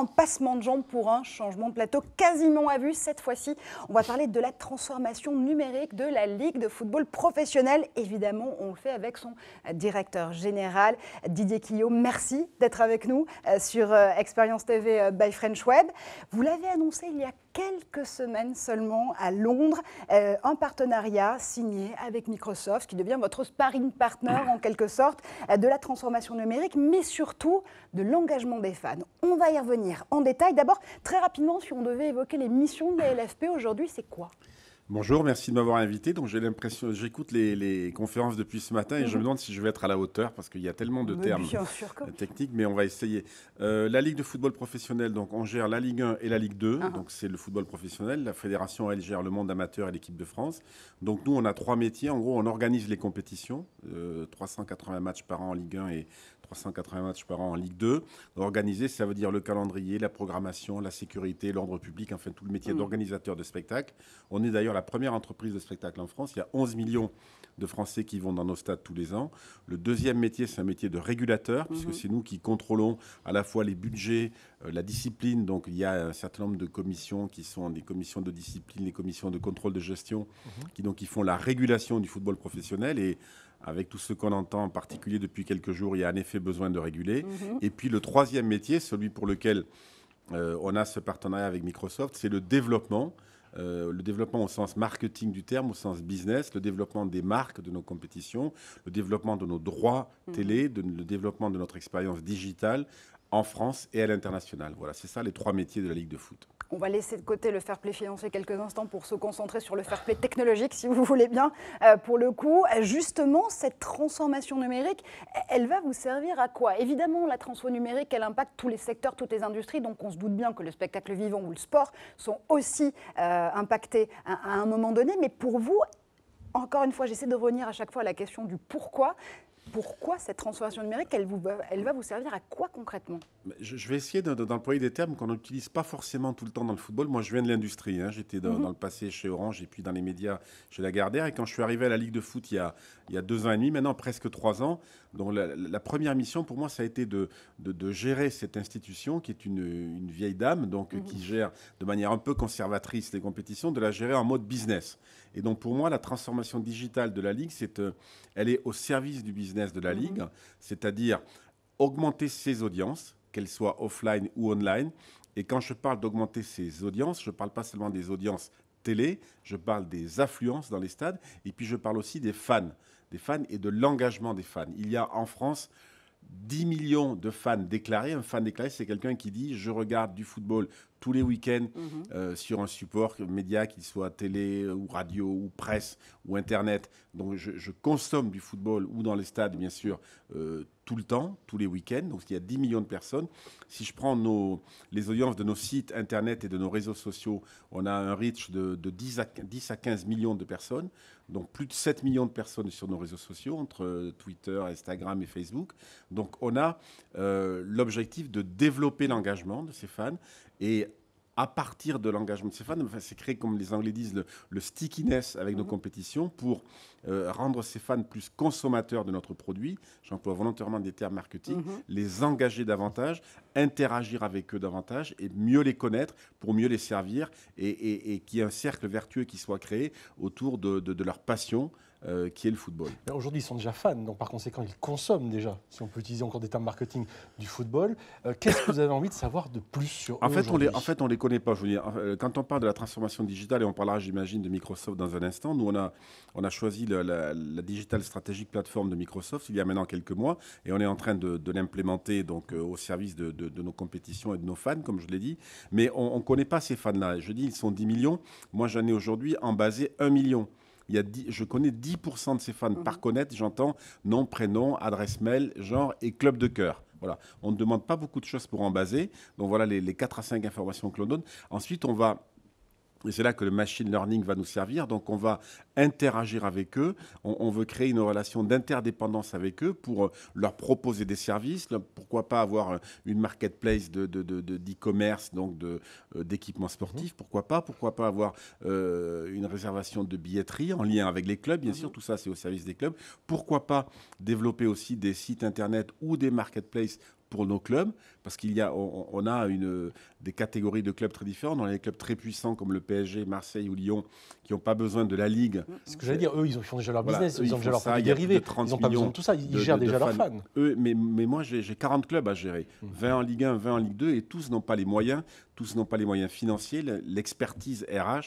un passement de jambes pour un changement de plateau quasiment à vue. Cette fois-ci, on va parler de la transformation numérique de la Ligue de football professionnel. Évidemment, on le fait avec son directeur général, Didier Quillot. Merci d'être avec nous euh, sur euh, Experience TV euh, by French Web. Vous l'avez annoncé il y a quelques semaines seulement à Londres, un partenariat signé avec Microsoft qui devient votre sparring partner en quelque sorte de la transformation numérique, mais surtout de l'engagement des fans. On va y revenir en détail. D'abord, très rapidement, si on devait évoquer les missions de la LFP aujourd'hui, c'est quoi Bonjour, merci de m'avoir invité. Donc j'ai l'impression, j'écoute les, conférences depuis ce matin et je mhm. me demande si je vais être à la hauteur parce qu'il y a tellement de termes techniques, mais on va essayer. Euh, la Ligue de football professionnel, donc on gère la Ligue 1 et la Ligue 2, ah. donc c'est le football professionnel. La fédération elle gère le monde amateur et l'équipe de France. Donc nous on a trois métiers. En gros, on organise les compétitions, 380 euh, matchs par an en Ligue 1 et 380 matchs par an en Ligue 2. Organiser, ça veut dire le calendrier, la programmation, la sécurité, l'ordre public, enfin tout le métier mm. d'organisateur de spectacle. On est d'ailleurs la première entreprise de spectacle en France. Il y a 11 millions de Français qui vont dans nos stades tous les ans. Le deuxième métier, c'est un métier de régulateur, puisque mm-hmm. c'est nous qui contrôlons à la fois les budgets, euh, la discipline. Donc il y a un certain nombre de commissions qui sont des commissions de discipline, les commissions de contrôle de gestion, mm-hmm. qui donc qui font la régulation du football professionnel. Et avec tout ce qu'on entend en particulier depuis quelques jours, il y a en effet besoin de réguler. Mhm. Et puis le troisième métier, celui pour lequel euh, on a ce partenariat avec Microsoft, c'est le développement. Euh, le développement au sens marketing du terme, au sens business, le développement des marques de nos compétitions, le développement de nos droits mhm. télé, de, le développement de notre expérience digitale en France et à l'international. Voilà, c'est ça les trois métiers de la Ligue de foot. On va laisser de côté le fair play financier quelques instants pour se concentrer sur le fair play technologique, si vous voulez bien, euh, pour le coup. Justement, cette transformation numérique, elle va vous servir à quoi Évidemment, la transformation numérique, elle impacte tous les secteurs, toutes les industries, donc on se doute bien que le spectacle vivant ou le sport sont aussi euh, impactés à, à un moment donné. Mais pour vous, encore une fois, j'essaie de revenir à chaque fois à la question du pourquoi. Pourquoi cette transformation numérique elle, va vous servir à quoi concrètement je, vais essayer d'employer des termes qu'on n'utilise pas forcément tout le temps dans le football. Moi, je viens de l'industrie. Hein. J'étais mhm. dans, le passé chez Orange et puis dans les médias chez Lagardère. Et quand je suis arrivé à la Ligue de foot il y a, deux ans et demi, maintenant presque trois ans, la, première mission pour moi, ça a été de, gérer cette institution qui est une, vieille dame, donc mhm. qui gère de manière un peu conservatrice les compétitions, de la gérer en mode business. Et donc pour moi, la transformation digitale de la Ligue, c'est, euh, elle est au service du business de la mhm. Ligue, c'est-à-dire augmenter ses audiences, qu'elles soient offline ou online. Et quand je parle d'augmenter ses audiences, je ne parle pas seulement des audiences télé, je parle des affluences dans les stades, et puis je parle aussi des fans, des fans et de l'engagement des fans. Il y a en France 10 millions de fans déclarés. Un fan déclaré, c'est quelqu'un qui dit je regarde du football tous les week-ends mhm. euh, sur un support média, qu'il soit télé ou radio ou presse ou Internet. Donc je, consomme du football ou dans les stades, bien sûr, euh, tout le temps, tous les week-ends. Donc il y a 10 millions de personnes. Si je prends nos, les audiences de nos sites Internet et de nos réseaux sociaux, on a un reach de, 10, à, 10 à 15 millions de personnes. Donc plus de 7 millions de personnes sur nos réseaux sociaux, entre euh, Twitter, Instagram et Facebook. Donc on a l'objectif de développer l'engagement de ces fans et à partir de l'engagement de ces fans, enfin, c'est créer, comme les Anglais disent, le, stickiness avec nos mhm. compétitions pour euh, rendre ces fans plus consommateurs de notre produit. J'emploie volontairement des termes marketing, mhm. les engager davantage, interagir avec eux davantage et mieux les connaître pour mieux les servir et, et, qu'il y ait un cercle vertueux qui soit créé autour de leur passion euh, qui est le football. Aujourd'hui, ils sont déjà fans, donc par conséquent, ils consomment déjà, si on peut utiliser encore des termes marketing, du football. Euh, qu'est-ce que vous avez envie de savoir de plus sur en on les, En fait, on ne les connaît pas. quand on parle de la transformation digitale, et on parlera, j'imagine, de Microsoft dans un instant, nous, on a, choisi la, Digital Strategic Platform de Microsoft il y a maintenant quelques mois, et on est en train de, l'implémenter donc euh, au service de, de, nos compétitions et de nos fans, comme je l'ai dit. Mais on ne connaît pas ces fans-là. Je dis, ils sont 10 millions. Moi, j'en ai aujourd'hui en basé 1 million je connais 10% de ses fans. Mhm. Par connaître, j'entends nom, prénom, adresse mail, genre et club de cœur. Voilà. On ne demande pas beaucoup de choses pour en baser. Donc voilà les, les 4 à 5 informations que l'on donne. Ensuite, on va et c'est là que le machine learning va nous servir. Donc, on va interagir avec eux. On, veut créer une relation d'interdépendance avec eux pour euh, leur proposer des services. Pourquoi pas avoir euh, une marketplace de, commerce donc euh, d'équipements sportifs. Mmh. Pourquoi pas Pourquoi pas avoir une réservation de billetterie en lien avec les clubs Bien mmh. sûr, tout ça, c'est au service des clubs. Pourquoi pas développer aussi des sites internet ou des marketplaces pour nos clubs, parce qu'il y a, on, a une, des catégories de clubs très différentes. On a des clubs très puissants comme le PSG, Marseille ou Lyon, qui n'ont pas besoin de la Ligue. Ce que j'allais dire, eux, ils font déjà leur business, ils, ont déjà leur famille ils n'ont pas besoin de tout ça, ils gèrent déjà leurs fans. Eux, mais, mais moi, j'ai 40 clubs à gérer, 20 mmh. en Ligue 1, 20 en Ligue 2, et tous n'ont pas les moyens tous n'ont pas les moyens financiers, l'expertise RH mm.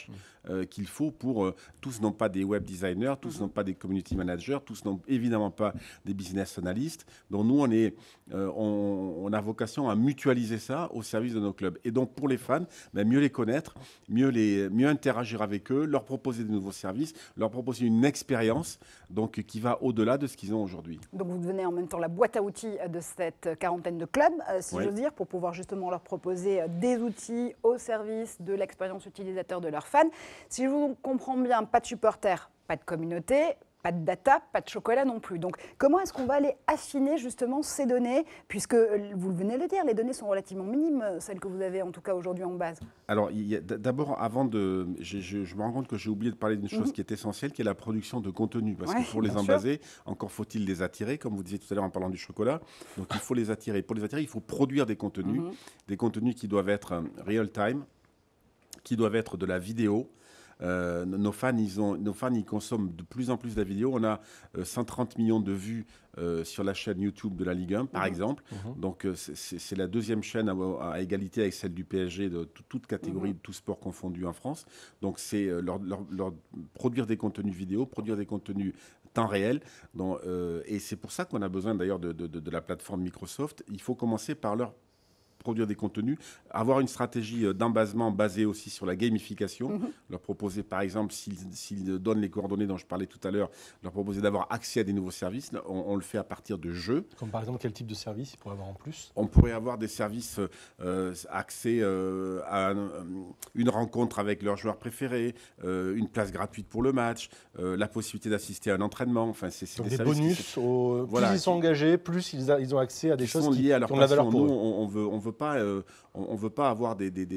euh, qu'il faut pour... Euh, tous n'ont pas des web designers, tous mm. n'ont pas des community managers, tous n'ont évidemment pas des business analysts. Donc nous, on, est, euh, on, a vocation à mutualiser ça au service de nos clubs. Et donc pour les fans, ben, mieux les connaître, mieux, les, mieux interagir avec eux, leur proposer de nouveaux services, leur proposer une expérience donc, qui va au-delà de ce qu'ils ont aujourd'hui. Donc vous devenez en même temps la boîte à outils de cette quarantaine de clubs, si j'ose dire, pour pouvoir justement leur proposer des outils au service de l'expérience utilisateur de leurs fans. Si je vous comprends bien, pas de supporters, pas de communauté, pas de data, pas de chocolat non plus. Donc comment est-ce qu'on va aller affiner justement ces données, puisque euh, vous le venez de le dire, les données sont relativement minimes, euh, celles que vous avez en tout cas aujourd'hui en base Alors d'abord, avant de... Je, me rends compte que j'ai oublié de parler d'une chose mhm. qui est essentielle, qui est la production de contenu, parce que qu'il faut les en encore faut-il les attirer, comme vous disiez tout à l'heure en parlant du chocolat, donc il faut les attirer. Pour les attirer, il faut produire des contenus, mhm. des contenus qui doivent être euh, real-time, qui doivent être de la vidéo, euh, nos, fans, ils ont, nos fans, ils consomment de plus en plus de la vidéo. On a 130 euh, millions de vues euh, sur la chaîne YouTube de la Ligue 1, par mhm. exemple. Mhm. Donc, c'est la deuxième chaîne à, égalité avec celle du PSG de toute catégorie, mhm. de tout sport confondu en France. Donc, c'est leur, produire des contenus vidéo, produire des contenus temps réel. et c'est pour ça qu'on a besoin d'ailleurs de, de, la plateforme Microsoft. Il faut commencer par leur produire des contenus, avoir une stratégie euh, d'embasement basée aussi sur la gamification, mhm. leur proposer par exemple, s'ils donnent les coordonnées dont je parlais tout à l'heure, leur proposer d'avoir accès à des nouveaux services, on, le fait à partir de jeux. Comme par exemple quel type de service ils pourraient avoir en plus On pourrait avoir des services euh, accès euh, à une rencontre avec leur joueur préféré, une place gratuite pour le match, la possibilité d'assister à un entraînement, enfin c'est des, des bonus, qui, plus ils sont engagés, plus ils, ils ont accès à des choses sont liées qui, à leur la valeur On, on veut, on veut pas, euh, on, veut pas avoir des, des,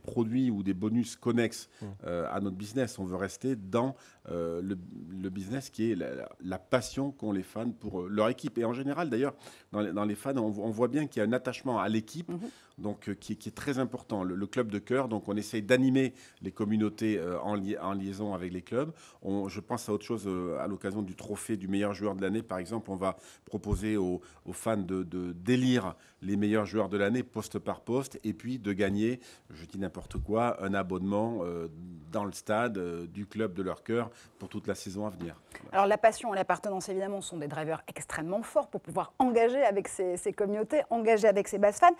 produits ou des bonus connexes mmh. euh, à notre business. On veut rester dans euh, le, business qui est la, passion qu'ont les fans pour leur équipe. Et en général, d'ailleurs, dans, les fans, on, voit bien qu'il y a un attachement à l'équipe. Mmh. donc qui, est très important. Le, club de cœur, donc on essaye d'animer les communautés en, en, liaison avec les clubs. je pense à autre chose à l'occasion du trophée du meilleur joueur de l'année, par exemple, on va proposer aux, fans de, de délire les meilleurs joueurs de l'année poste par poste et puis de gagner, je dis n'importe quoi, un abonnement euh, dans le stade euh, du club de leur cœur pour toute la saison à venir. Alors la passion et l'appartenance évidemment sont des drivers extrêmement forts pour pouvoir engager avec ces, communautés, engager avec ces bases fans.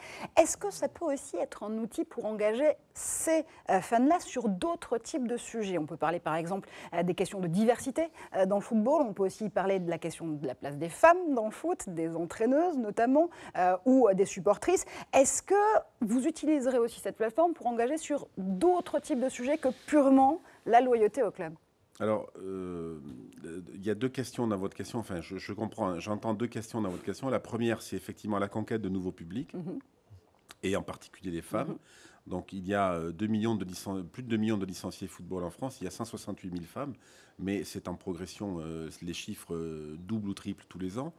Est-ce que ça peut aussi être un outil pour engager ces euh, fans-là sur d'autres types de sujets On peut parler par exemple des questions de diversité dans le football, on peut aussi parler de la question de la place des femmes dans le foot, des entraîneuses notamment, ou des supportrices. Est-ce que vous utiliserez aussi cette plateforme pour engager sur d'autres types de sujets que purement la loyauté au club alors, euh, il y a deux questions dans votre question. Enfin, je, comprends, j'entends deux questions dans votre question. La première, c'est effectivement la conquête de nouveaux publics, mhm. et en particulier des femmes. Mhm. Donc, il y a 2 euh, millions de plus de 2 millions de licenciés football en France. Il y a 168 000 femmes, mais c'est en progression. Euh, les chiffres doublent ou triplent tous les ans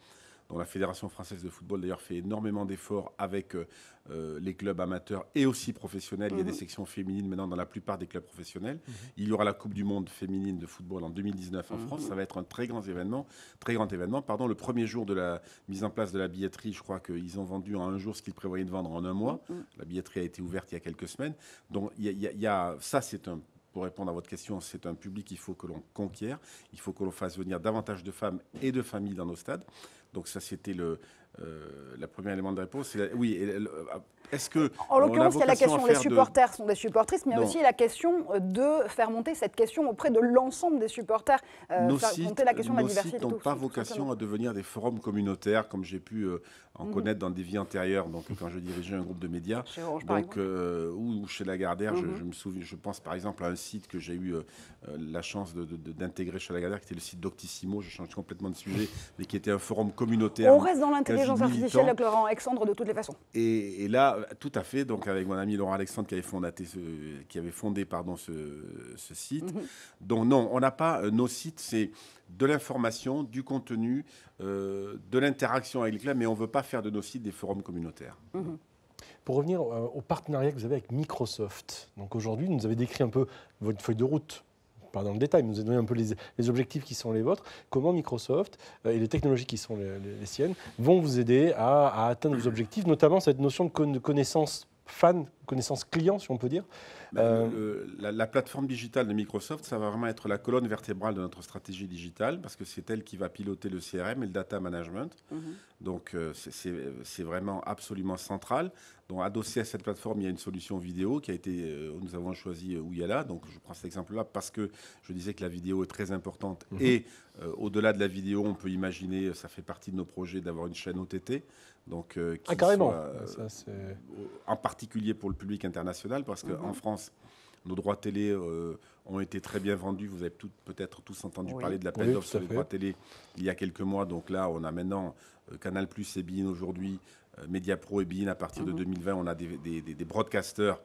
la Fédération française de football d'ailleurs fait énormément d'efforts avec euh, euh, les clubs amateurs et aussi professionnels. Il y a des mhm. sections féminines maintenant dans la plupart des clubs professionnels. Mhm. Il y aura la Coupe du Monde féminine de football en 2019 en mhm. France. Ça va être un très grand événement, très grand événement. Pardon, le premier jour de la mise en place de la billetterie, je crois qu'ils ont vendu en un jour ce qu'ils prévoyaient de vendre en un mois. La billetterie a été ouverte il y a quelques semaines. Donc il ça, c'est un pour répondre à votre question, c'est un public qu'il faut que l'on conquiert. Il faut que l'on fasse venir davantage de femmes et de familles dans nos stades. Donc ça, c'était le, euh, la première élément de réponse, c'est oui. Euh, est-ce que en l'occurrence, il y a la question les supporters sont des supportrices, mais aussi la question euh, de faire monter cette question auprès de l'ensemble des supporters, de faire monter la question de la diversité. Nos pas vocation à devenir des forums communautaires, comme j'ai pu en mhm. connaître dans des vies antérieures. Donc, quand je dirigeais un groupe de médias, ou, chez Lagardère, je, mhm. me souviens, je pense par exemple à un site que j'ai eu la chance d'intégrer chez Lagardère, qui était le site Doctissimo. Je change complètement de sujet, mais qui était un forum communautaire. On reste dans l'intégration artificielle Laurent Alexandre de toutes les façons. Et, là, tout à fait, donc avec mon ami Laurent Alexandre qui avait fondé ce, qui avait fondé, pardon, ce, site. Mhm. Donc non, on n'a pas, euh, nos sites, c'est de l'information, du contenu, euh, de l'interaction avec les mais on ne veut pas faire de nos sites des forums communautaires. Mhm. Pour revenir euh, au partenariat que vous avez avec Microsoft, donc aujourd'hui, vous nous avez décrit un peu votre feuille de route dans le détail, mais vous donné un peu les, objectifs qui sont les vôtres, comment Microsoft euh, et les technologies qui sont les, siennes vont vous aider à, atteindre vos objectifs, notamment cette notion de connaissance fan connaissance client, si on peut dire. Bah, euh, la, plateforme digitale de Microsoft, ça va vraiment être la colonne vertébrale de notre stratégie digitale, parce que c'est elle qui va piloter le CRM et le data management. Mhm. Donc euh, c'est vraiment absolument central. Donc adossé à cette plateforme, il y a une solution vidéo qui a été, euh, nous avons choisi Ouyala. Donc je prends cet exemple-là parce que je disais que la vidéo est très importante. Mhm. Et au-delà de la vidéo, on peut imaginer, ça fait partie de nos projets d'avoir une chaîne OTT. Donc, ah, carrément. en particulier pour le public international, parce qu'en mhm. France, nos droits télé euh, ont été très bien vendus. Vous avez peut-être tous entendu parler de la oui, d'offres sur les droits télé il y a quelques mois. Donc là, on a maintenant euh, Canal Plus et aujourd'hui, Mediapro, euh, Media Pro et À partir de 2020, mhm. on a des, des broadcasters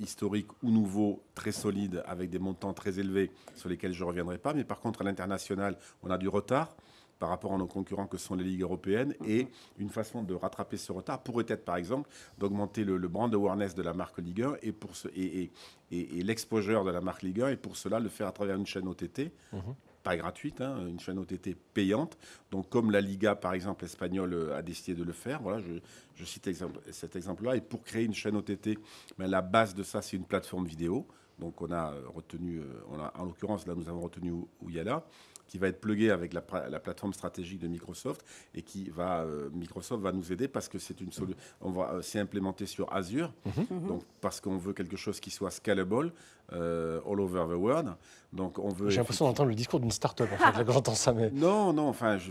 historiques ou nouveaux, très solides, avec des montants très élevés sur lesquels je ne reviendrai pas. Mais par contre, à l'international, on a du retard par rapport à nos concurrents que sont les ligues européennes. Et mhm. une façon de rattraper ce retard pourrait être, par exemple, d'augmenter le, brand awareness de la marque Ligue 1 et, pour et, et, l'exposure de la marque Ligue 1 et pour cela le faire à travers une chaîne OTT. Mhm. pas gratuite, hein, une chaîne OTT payante. Donc, comme la Liga, par exemple, espagnole euh, a décidé de le faire, voilà, je, cite cet exemple-là. Et pour créer une chaîne OTT, ben, la base de ça, c'est une plateforme vidéo. Donc, on a euh, retenu, euh, en l'occurrence, là, nous avons retenu Ouyala qui va être plugué avec la, plateforme stratégique de Microsoft et qui va euh, Microsoft va nous aider parce que c'est une solution. On va euh, c'est implémenté sur Azure, mhm. Mhm. donc parce qu'on veut quelque chose qui soit scalable euh, all over the world. Donc on veut. J'ai l'impression d'entendre le discours d'une start-up en fait, quand j'entends ça. Mais... Non, non, enfin. Je...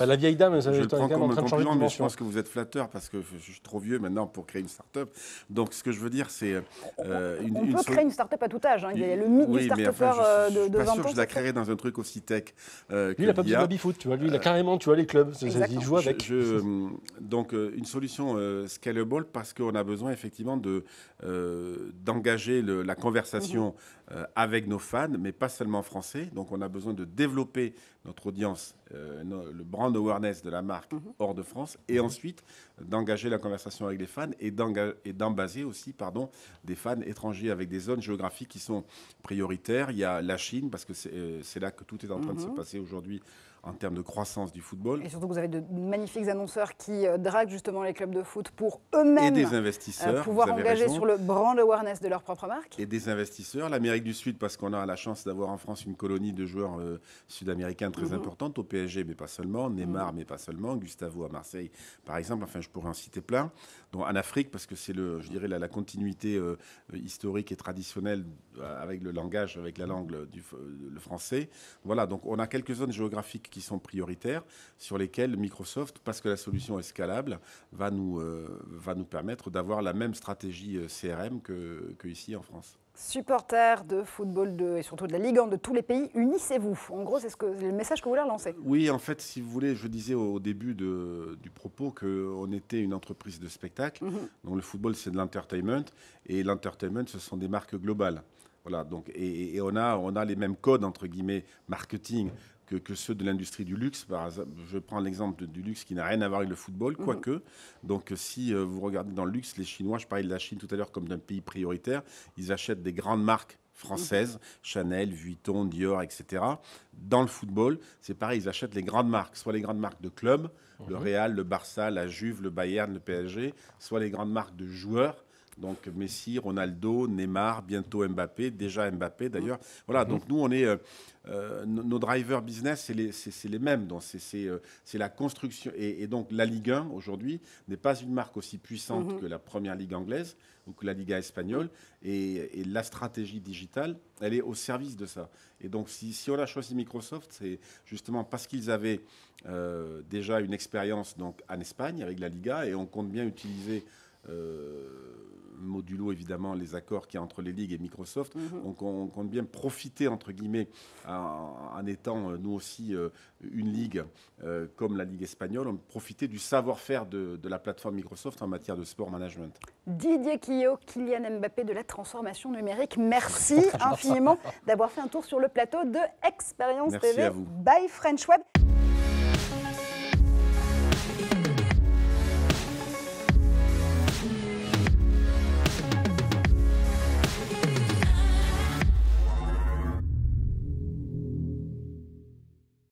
Bah, la vieille dame, ça, je mais Je pense que vous êtes flatteur parce que je suis trop vieux maintenant pour créer une start-up. Donc ce que je veux dire, c'est. on peut créer une start-up à tout âge. Hein. Il y a le mythe du start-upper de, 20 ans. suis pas sûr que je la créerai dans un truc aussi tech. Euh, lui, il n'a pas besoin de baby-foot, tu vois. Lui, il a euh, carrément, tu vois, les clubs. Il joue avec. Euh, donc, une solution scalable parce qu'on a besoin effectivement de d'engager la conversation mhm. avec nos fans, mais pas seulement français. Donc, on a besoin de développer notre audience, euh, le brand awareness de la marque mhm. hors de France, et mhm. ensuite d'engager la conversation avec les fans et d'embaser aussi pardon, des fans étrangers avec des zones géographiques qui sont prioritaires. Il y a la Chine, parce que c'est euh, là que tout est en train de se mhm. passer aujourd'hui en termes de croissance du football. Et surtout vous avez de magnifiques annonceurs qui euh, draguent justement les clubs de foot pour eux-mêmes. Et des euh, investisseurs. pouvoir engager sur le brand awareness de leur propre marque. Et des investisseurs. L'Amérique du Sud, parce qu'on a la chance d'avoir en France une colonie de joueurs euh, sud-américains très mhm. importante, au PSG, mais pas seulement, Neymar, mhm. mais pas seulement, Gustavo à Marseille, par exemple. Enfin, je pourrais en citer plein. Donc, en Afrique, parce que c'est, je dirais, la, continuité historique et traditionnelle avec le langage, avec la langue du le français. Voilà, donc on a quelques zones géographiques qui sont prioritaires, sur lesquels Microsoft, parce que la solution est scalable, va nous, euh, va nous permettre d'avoir la même stratégie euh, CRM que, ici en France supporters de football de, et surtout de la Ligue 1 de tous les pays, unissez-vous. En gros, c'est ce que, le message que vous voulez relancer. Oui, en fait, si vous voulez, je disais au début de, du propos qu'on était une entreprise de spectacle. Mhm. Donc le football, c'est de l'entertainment. Et l'entertainment, ce sont des marques globales. Voilà, donc, et, et, on, a, on a les mêmes codes, entre guillemets, marketing que, ceux de l'industrie du luxe. je prends l'exemple du luxe qui n'a rien à voir avec le football, mm. quoique. Donc, si euh, vous regardez dans le luxe, les Chinois, je parlais de la Chine tout à l'heure comme d'un pays prioritaire, ils achètent des grandes marques françaises, mm. Chanel, Vuitton, Dior, etc. Dans le football, c'est pareil, ils achètent les grandes marques, soit les grandes marques de clubs, le mm-hmm. Real, le Barça, la Juve, le Bayern, le PSG, soit les grandes marques de joueurs donc Messi, Ronaldo, Neymar, bientôt Mbappé, déjà Mbappé mmh. d'ailleurs. Voilà, donc mmh. nous, on est, euh, euh, nos drivers business, c'est les, mêmes. Donc euh, c'est, la construction. Et, donc la Ligue 1, aujourd'hui, n'est pas une marque aussi puissante mmh. que la première Ligue anglaise ou que la Liga espagnole. Et, la stratégie digitale, elle est au service de ça. Et donc si, on a choisi Microsoft, c'est justement parce qu'ils avaient déjà une expérience en Espagne avec la Liga et on compte bien utiliser euh, modulo évidemment les accords qu'il y a entre les ligues et Microsoft. Donc mhm. on, compte bien profiter entre guillemets en, étant euh, nous aussi euh, une ligue comme la Ligue espagnole, on profiter du savoir-faire de, la plateforme Microsoft en matière de sport management. Didier Quillot, Kylian Mbappé de la transformation numérique, merci infiniment d'avoir fait un tour sur le plateau de Expérience TV by French Web.